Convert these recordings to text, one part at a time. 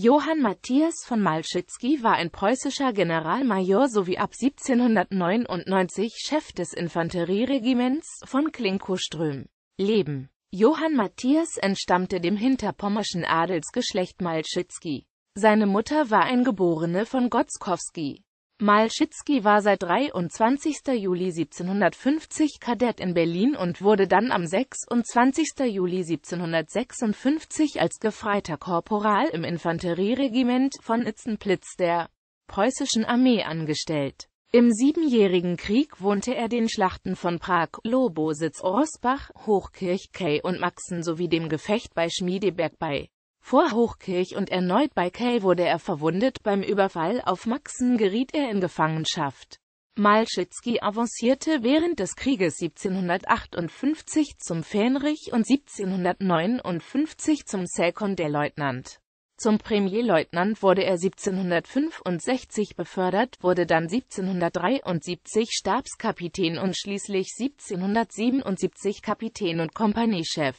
Johann Matthias von Malschitzky war ein preußischer Generalmajor sowie ab 1799 Chef des Infanterieregiments von Klinkow-Ström. Leben Johann Matthias entstammte dem hinterpommerschen Adelsgeschlecht Malschitzky. Seine Mutter war ein Geborene von Gotzkowski Malschitzki war seit 23. Juli 1750 Kadett in Berlin und wurde dann am 26. Juli 1756 als gefreiter Korporal im Infanterieregiment von Itzenplitz der preußischen Armee angestellt. Im Siebenjährigen Krieg wohnte er den Schlachten von Prag, Lobositz, Rossbach, Hochkirch, Kay und Maxen sowie dem Gefecht bei Schmiedeberg bei vor Hochkirch und erneut bei Kay wurde er verwundet, beim Überfall auf Maxen geriet er in Gefangenschaft. Malschitzky avancierte während des Krieges 1758 zum Fähnrich und 1759 zum Sekondärleutnant. Zum Premierleutnant wurde er 1765 befördert, wurde dann 1773 Stabskapitän und schließlich 1777 Kapitän und Kompaniechef.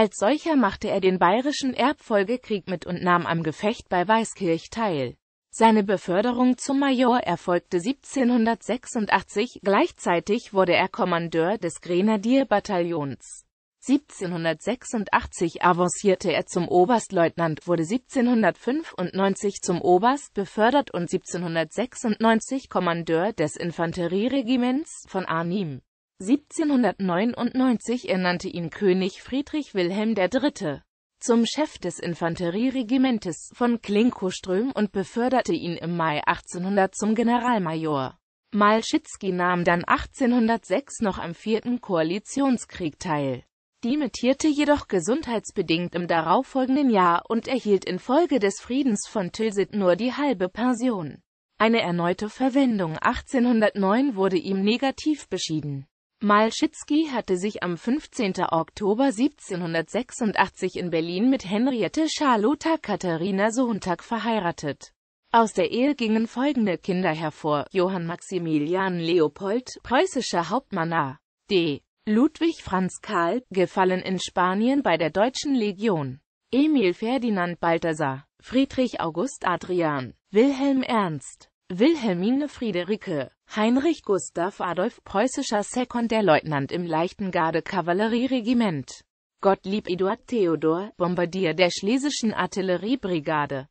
Als solcher machte er den bayerischen Erbfolgekrieg mit und nahm am Gefecht bei Weißkirch teil. Seine Beförderung zum Major erfolgte 1786, gleichzeitig wurde er Kommandeur des Grenadierbataillons. 1786 avancierte er zum Oberstleutnant, wurde 1795 zum Oberst befördert und 1796 Kommandeur des Infanterieregiments von Arnim. 1799 ernannte ihn König Friedrich Wilhelm III. zum Chef des Infanterieregimentes von Klinkoström und beförderte ihn im Mai 1800 zum Generalmajor. Malschitzky nahm dann 1806 noch am Vierten Koalitionskrieg teil. Dimittierte jedoch gesundheitsbedingt im darauffolgenden Jahr und erhielt infolge des Friedens von Tilsit nur die halbe Pension. Eine erneute Verwendung 1809 wurde ihm negativ beschieden. Malschitzky hatte sich am 15. Oktober 1786 in Berlin mit Henriette Charlotta Katharina Sontag verheiratet. Aus der Ehe gingen folgende Kinder hervor, Johann Maximilian Leopold, preußischer Hauptmann A. D. Ludwig Franz Karl, gefallen in Spanien bei der Deutschen Legion, Emil Ferdinand Balthasar, Friedrich August Adrian, Wilhelm Ernst, Wilhelmine Friederike Heinrich Gustav Adolf preußischer Sekundärleutnant im Leichten Garde-Kavallerieregiment Gottlieb Eduard Theodor Bombardier der Schlesischen Artilleriebrigade